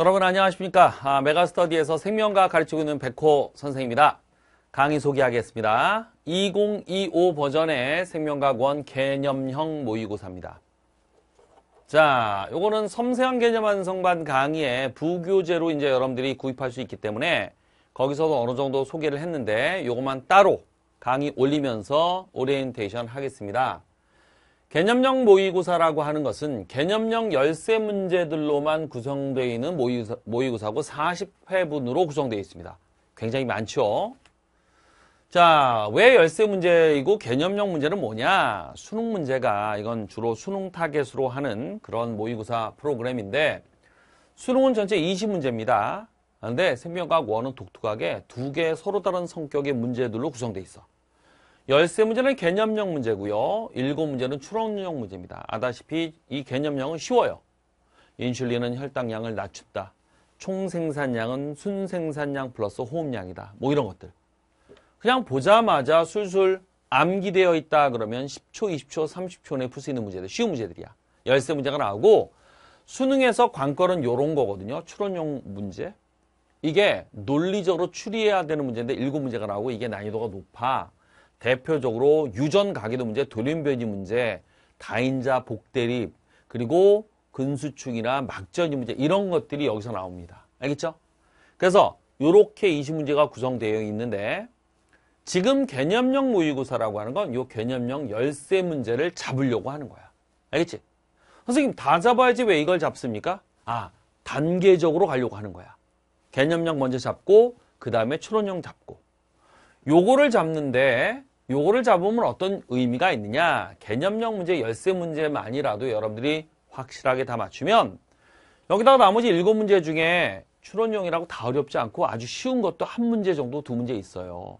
여러분 안녕하십니까 아, 메가스터디에서 생명과 가르치고 있는 백호 선생입니다 강의 소개하겠습니다 2025 버전의 생명과원 학 개념형 모의고사입니다 자 요거는 섬세한 개념 완성반 강의의 부교재로 이제 여러분들이 구입할 수 있기 때문에 거기서도 어느 정도 소개를 했는데 요것만 따로 강의 올리면서 오리엔테이션 하겠습니다 개념형 모의고사라고 하는 것은 개념형 열쇠 문제들로만 구성되어 있는 모의고사, 모의고사고 40회분으로 구성되어 있습니다. 굉장히 많죠. 자, 왜열쇠 문제이고 개념형 문제는 뭐냐? 수능 문제가 이건 주로 수능 타겟으로 하는 그런 모의고사 프로그램인데 수능은 전체 20문제입니다. 그런데 생명과학 1은 독특하게 두 개 서로 다른 성격의 문제들로 구성되어 있어. 열세 문제는 개념형 문제고요. 일곱 문제는 추론형 문제입니다. 아다시피 이 개념형은 쉬워요. 인슐린은 혈당량을 낮춥다. 총생산량은 순생산량 플러스 호흡량이다. 뭐 이런 것들. 그냥 보자마자 술술 암기되어 있다 그러면 10초, 20초, 30초 내에 풀 수 있는 문제들. 쉬운 문제들이야. 열세 문제가 나오고 수능에서 관건은 이런 거거든요. 추론형 문제. 이게 논리적으로 추리해야 되는 문제인데 일곱 문제가 나오고 이게 난이도가 높아. 대표적으로 유전 가계도 문제, 돌연변이 문제, 다인자 복대립, 그리고 근수충이나 막전이 문제 이런 것들이 여기서 나옵니다. 알겠죠? 그래서 이렇게 20문제가 구성되어 있는데 지금 개념형 모의고사라고 하는 건 이 개념형 열쇠 문제를 잡으려고 하는 거야. 알겠지? 선생님 다 잡아야지 왜 이걸 잡습니까? 아 단계적으로 가려고 하는 거야. 개념형 먼저 잡고 그 다음에 추론형 잡고 요거를 잡는데 요거를 잡으면 어떤 의미가 있느냐 개념형 문제 열세 문제만이라도 여러분들이 확실하게 다 맞추면 여기다가 나머지 일곱 문제 중에 추론형이라고 다 어렵지 않고 아주 쉬운 것도 한 문제 정도 두 문제 있어요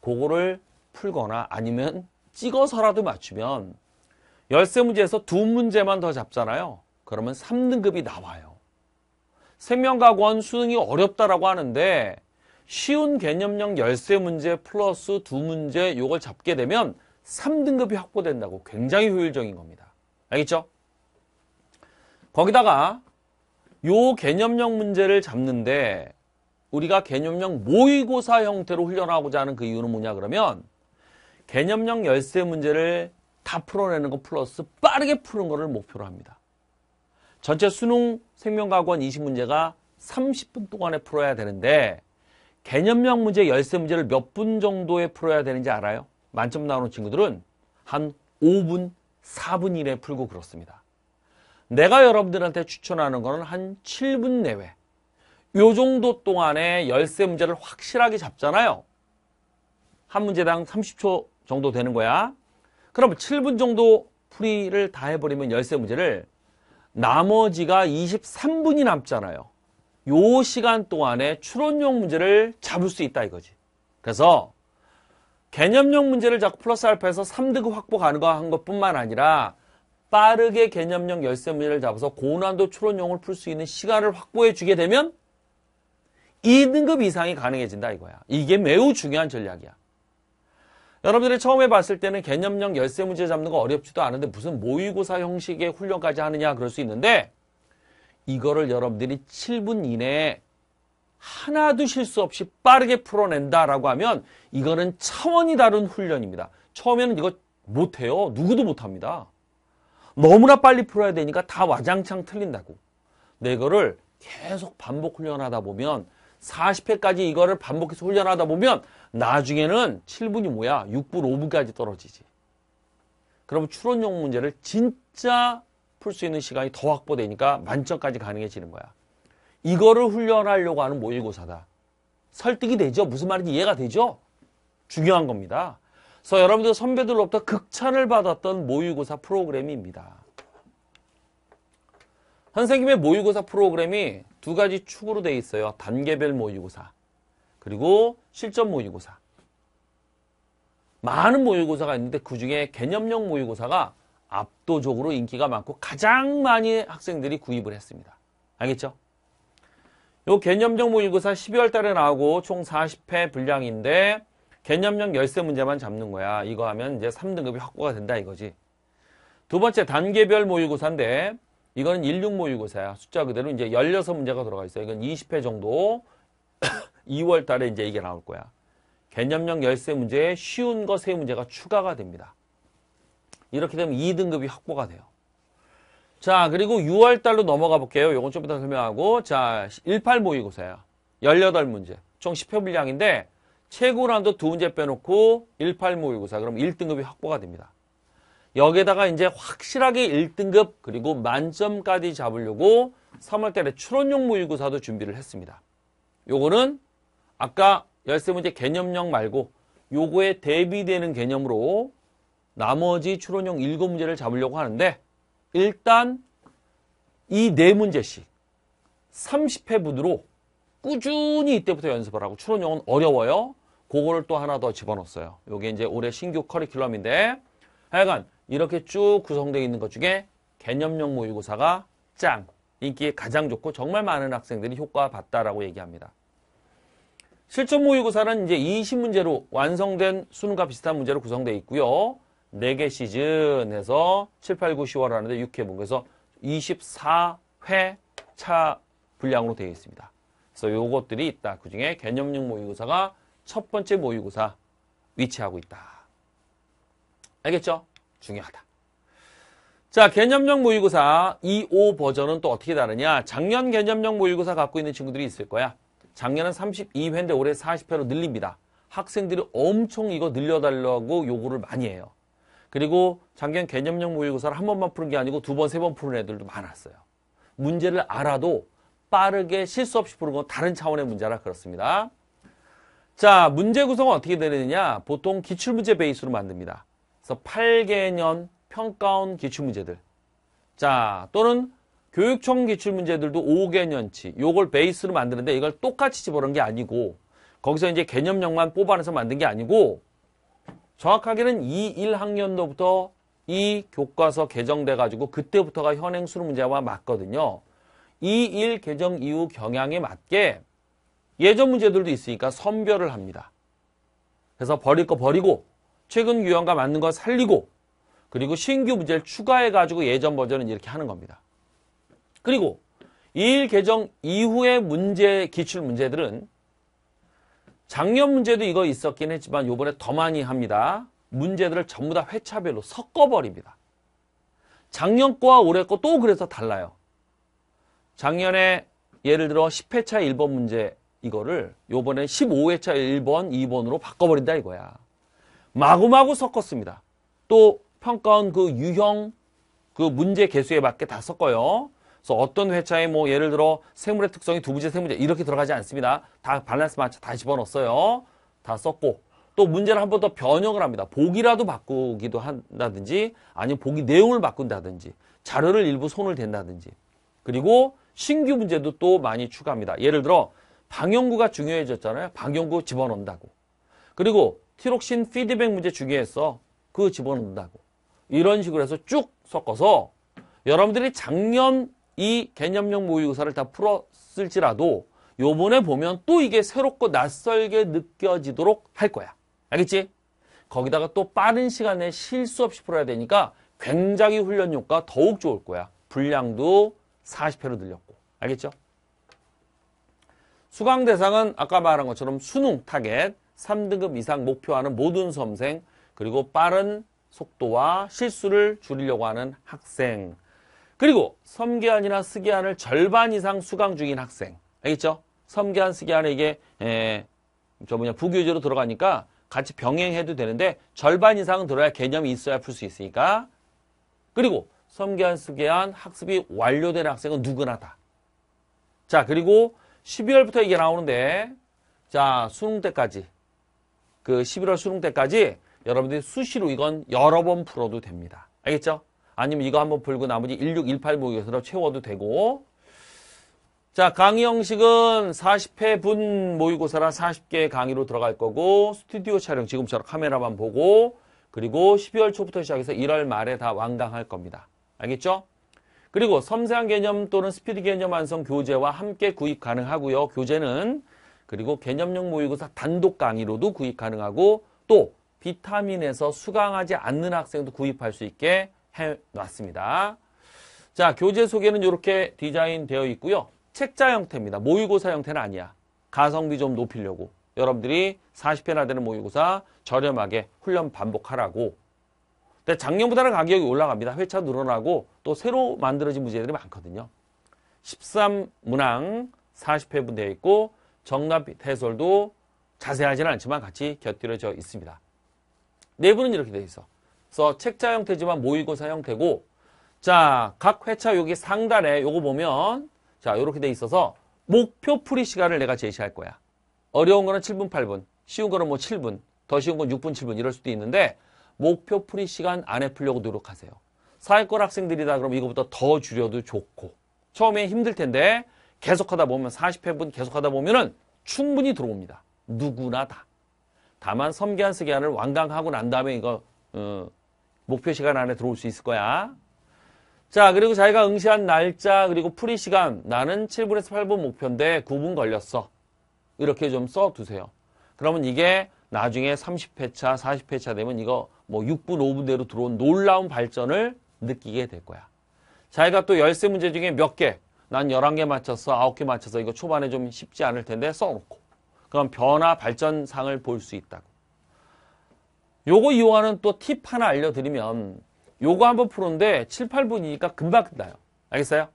그거를 풀거나 아니면 찍어서라도 맞추면 열세 문제에서 두 문제만 더 잡잖아요 그러면 3등급이 나와요 생명과학원 수능이 어렵다라고 하는데 쉬운 개념형 열쇠 문제 플러스 두 문제 요걸 잡게 되면 3등급이 확보된다고 굉장히 효율적인 겁니다. 알겠죠? 거기다가 요 개념형 문제를 잡는데 우리가 개념형 모의고사 형태로 훈련하고자 하는 그 이유는 뭐냐 그러면 개념형 열쇠 문제를 다 풀어내는 것 플러스 빠르게 푸는 것을 목표로 합니다. 전체 수능 생명과학원 20문제가 30분 동안에 풀어야 되는데 개념형 문제, 열쇠 문제를 몇 분 정도에 풀어야 되는지 알아요? 만점 나오는 친구들은 한 5분, 4분 이내 에 풀고 그렇습니다. 내가 여러분들한테 추천하는 거는 한 7분 내외. 요 정도 동안에 열쇠 문제를 확실하게 잡잖아요. 한 문제당 30초 정도 되는 거야. 그럼 7분 정도 풀이를 다 해버리면 열쇠 문제를 나머지가 23분이 남잖아요. 요 시간 동안에 추론용 문제를 잡을 수 있다 이거지. 그래서 개념용 문제를 자꾸 플러스 알파에서 3등 급 확보 가능한 것뿐만 아니라 빠르게 개념용 열쇠 문제를 잡아서 고난도 추론용을 풀 수 있는 시간을 확보해 주게 되면 2등급 이상이 가능해진다 이거야. 이게 매우 중요한 전략이야. 여러분들이 처음에 봤을 때는 개념형 열쇠 문제 잡는 거 어렵지도 않은데 무슨 모의고사 형식의 훈련까지 하느냐 그럴 수 있는데 이거를 여러분들이 7분 이내에 하나도 실수 없이 빠르게 풀어낸다라고 하면 이거는 차원이 다른 훈련입니다. 처음에는 이거 못해요. 누구도 못합니다. 너무나 빨리 풀어야 되니까 다 와장창 틀린다고. 내 거를 계속 반복 훈련하다 보면 40회까지 이거를 반복해서 훈련하다 보면 나중에는 7분이 뭐야? 6분, 5분까지 떨어지지. 그러면 추론용 문제를 진짜 풀수 있는 시간이 더 확보되니까 만점까지 가능해지는 거야. 이거를 훈련하려고 하는 모의고사다. 설득이 되죠? 무슨 말인지 이해가 되죠? 중요한 겁니다. 그래서 여러분들 선배들로부터 극찬을 받았던 모의고사 프로그램입니다. 선생님의 모의고사 프로그램이 두 가지 축으로 되어 있어요. 단계별 모의고사 그리고 실전 모의고사 많은 모의고사가 있는데 그중에 개념형 모의고사가 압도적으로 인기가 많고 가장 많이 학생들이 구입을 했습니다. 알겠죠? 요 개념정보 1 9사 12월 달에 나오고 총 40회 분량인데 개념형 열쇠 문제만 잡는 거야. 이거 하면 이제 3등급이 확보가 된다 이거지. 두 번째 단계별 모의고사인데 이거는 16 모의고사야. 숫자 그대로 이제 16문제가 들어가 있어요. 이건 20회 정도 2월 달에 이제 이게 나올 거야. 개념형 열쇠 문제에 쉬운 거 세 문제가 추가가 됩니다. 이렇게 되면 2등급이 확보가 돼요. 자, 그리고 6월달로 넘어가 볼게요. 요건 좀 이따 설명하고. 자, 18 모의고사예요. 18문제. 총 10회 분량인데 최고 난도 두 문제 빼놓고 18 모의고사. 그럼 1등급이 확보가 됩니다. 여기에다가 이제 확실하게 1등급 그리고 만점까지 잡으려고 3월달에 추론용 모의고사도 준비를 했습니다. 요거는 아까 1 3 문제 개념형 말고 요거에 대비되는 개념으로 나머지 추론형 7문제를 잡으려고 하는데 일단 이 4문제씩 30회 분으로 꾸준히 이때부터 연습을 하고 추론형은 어려워요. 그거를 또 하나 더 집어넣었어요. 이게 이제 올해 신규 커리큘럼인데 하여간 이렇게 쭉 구성되어 있는 것 중에 개념형 모의고사가 짱! 인기에 가장 좋고 정말 많은 학생들이 효과 봤다라고 얘기합니다. 실전 모의고사는 이제 20문제로 완성된 수능과 비슷한 문제로 구성되어 있고요. 4개 시즌해서 7, 8, 9, 10월 하는데 6회 분그래서 24회 차 분량으로 되어 있습니다. 그래서 요것들이 있다. 그 중에 개념용 모의고사가 첫 번째 모의고사 위치하고 있다. 알겠죠? 중요하다. 자, 개념형 모의고사 2.5 버전은 또 어떻게 다르냐? 작년 개념형 모의고사 갖고 있는 친구들이 있을 거야. 작년은 32회인데 올해 40회로 늘립니다. 학생들이 엄청 이거 늘려달라고 요구를 많이 해요. 그리고 작년 개념형 모의고사를 한 번만 푸는 게 아니고 두 번, 세 번 푸는 애들도 많았어요. 문제를 알아도 빠르게 실수 없이 푸는 건 다른 차원의 문제라 그렇습니다. 자, 문제 구성은 어떻게 되느냐? 보통 기출문제 베이스로 만듭니다. 그래서 8개년 평가원 기출문제들. 자, 또는 교육청 기출문제들도 5개년치. 요걸 베이스로 만드는데 이걸 똑같이 집어넣은 게 아니고 거기서 이제 개념형만 뽑아내서 만든 게 아니고 정확하게는 2, 1학년도부터 이 교과서 개정돼가지고 그때부터가 현행 수능 문제와 맞거든요. 2, 1 개정 이후 경향에 맞게 예전 문제들도 있으니까 선별을 합니다. 그래서 버릴 거 버리고 최근 유형과 맞는 거 살리고 그리고 신규 문제를 추가해가지고 예전 버전은 이렇게 하는 겁니다. 그리고 2 1 개정 이후의 문제 기출 문제들은 작년 문제도 이거 있었긴 했지만 요번에 더 많이 합니다. 문제들을 전부 다 회차별로 섞어버립니다. 작년 거와 올해 거 또 그래서 달라요. 작년에 예를 들어 10회차 1번 문제 이거를 요번에 15회차 1번, 2번으로 바꿔버린다 이거야. 마구마구 섞었습니다. 또 평가원 그 유형 그 문제 개수에 맞게 다 섞어요. 그래서 어떤 회차에 뭐 예를 들어 생물의 특성이 두 문제, 세 문제 이렇게 들어가지 않습니다. 다 밸런스 맞춰 다 집어넣었어요. 다 썼고 또 문제를 한 번 더 변형을 합니다. 보기라도 바꾸기도 한다든지 아니면 보기 내용을 바꾼다든지 자료를 일부 손을 댄다든지 그리고 신규 문제도 또 많이 추가합니다. 예를 들어 방영구가 중요해졌잖아요. 방영구 집어넣는다고. 그리고 티록신 피드백 문제 중요했어. 그 집어넣는다고. 이런 식으로 해서 쭉 섞어서 여러분들이 작년 이 개념형 모의고사를 다 풀었을지라도 요번에 보면 또 이게 새롭고 낯설게 느껴지도록 할 거야. 알겠지? 거기다가 또 빠른 시간에 실수 없이 풀어야 되니까 굉장히 훈련 효과 더욱 좋을 거야. 분량도 40회로 늘렸고. 알겠죠? 수강 대상은 아까 말한 것처럼 수능 타겟, 3등급 이상 목표하는 모든 수험생, 그리고 빠른 속도와 실수를 줄이려고 하는 학생, 그리고 섬기안이나 쓰기안을 절반 이상 수강 중인 학생. 알겠죠? 섬기안, 쓰기안에 이게 에, 예, 저 뭐냐 부교재로 들어가니까 같이 병행해도 되는데 절반 이상은 들어야 개념이 있어야 풀 수 있으니까. 그리고 섬기안, 쓰기안 학습이 완료된 학생은 누구나 다. 자 그리고 12월부터 이게 나오는데 자 수능 때까지 그 11월 수능 때까지 여러분들이 수시로 이건 여러 번 풀어도 됩니다. 알겠죠? 아니면 이거 한번 풀고 나머지 1618 모의고사로 채워도 되고 자 강의 형식은 40회분 모의고사라 40개의 강의로 들어갈 거고 스튜디오 촬영 지금처럼 카메라만 보고 그리고 12월 초부터 시작해서 1월 말에 다 완강할 겁니다. 알겠죠? 그리고 섬세한 개념 또는 스피드 개념 완성 교재와 함께 구입 가능하고요. 교재는 그리고 개념용 모의고사 단독 강의로도 구입 가능하고 또 비타민에서 수강하지 않는 학생도 구입할 수 있게 해놨습니다. 자, 교재 소개는 이렇게 디자인되어 있고요. 책자 형태입니다. 모의고사 형태는 아니야. 가성비 좀 높이려고. 여러분들이 40회나 되는 모의고사 저렴하게 훈련 반복하라고. 근데 작년보다는 가격이 올라갑니다. 회차 늘어나고 또 새로 만들어진 문제들이 많거든요. 13문항 40회분 되어 있고 정답 해설도 자세하지는 않지만 같이 곁들여져 있습니다. 내부는 네 이렇게 되어 있어. 그래서 책자 형태지만 모의고사 형태고 자, 각 회차 여기 상단에 요거 보면 자, 요렇게 돼 있어서 목표 풀이 시간을 내가 제시할 거야. 어려운 거는 7분, 8분, 쉬운 거는 뭐 7분, 더 쉬운 건 6분, 7분 이럴 수도 있는데 목표 풀이 시간 안에 풀려고 노력하세요. 사회권 학생들이다 그럼 이거보다 더 줄여도 좋고 처음에 힘들 텐데 계속하다 보면 40회분 계속하다 보면은 충분히 들어옵니다. 누구나 다. 다만 섬기한 쓰기한을 완강하고 난 다음에 이거 어, 목표 시간 안에 들어올 수 있을 거야. 자, 그리고 자기가 응시한 날짜, 그리고 풀이 시간. 나는 7분에서 8분 목표인데 9분 걸렸어. 이렇게 좀 써두세요. 그러면 이게 나중에 30회차, 40회차 되면 이거 뭐 6분, 5분대로 들어온 놀라운 발전을 느끼게 될 거야. 자기가 또 열세 문제 중에 몇 개, 난1 1개 맞췄어, 9개 맞췄어, 이거 초반에 좀 쉽지 않을 텐데 써놓고. 그럼 변화, 발전상을 볼 수 있다고. 요거 이용하는 또 팁 하나 알려드리면 요거 한번 푸는데 7, 8분이니까 금방 끝나요. 알겠어요?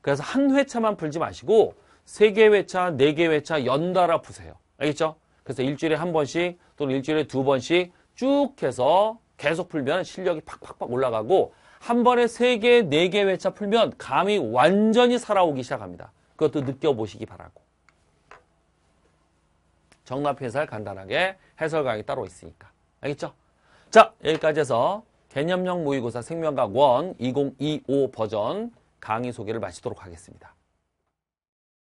그래서 한 회차만 풀지 마시고 3개 회차, 4개 회차 연달아 푸세요. 알겠죠? 그래서 일주일에 한 번씩 또는 일주일에 두 번씩 쭉 해서 계속 풀면 실력이 팍팍팍 올라가고 한 번에 3개, 4개 회차 풀면 감이 완전히 살아오기 시작합니다. 그것도 느껴보시기 바라고. 정답 해설 간단하게 해설 강의 따로 있으니까. 알겠죠? 자 여기까지 해서 개념형 모의고사 생명과학 원2025 버전 강의 소개를 마치도록 하겠습니다.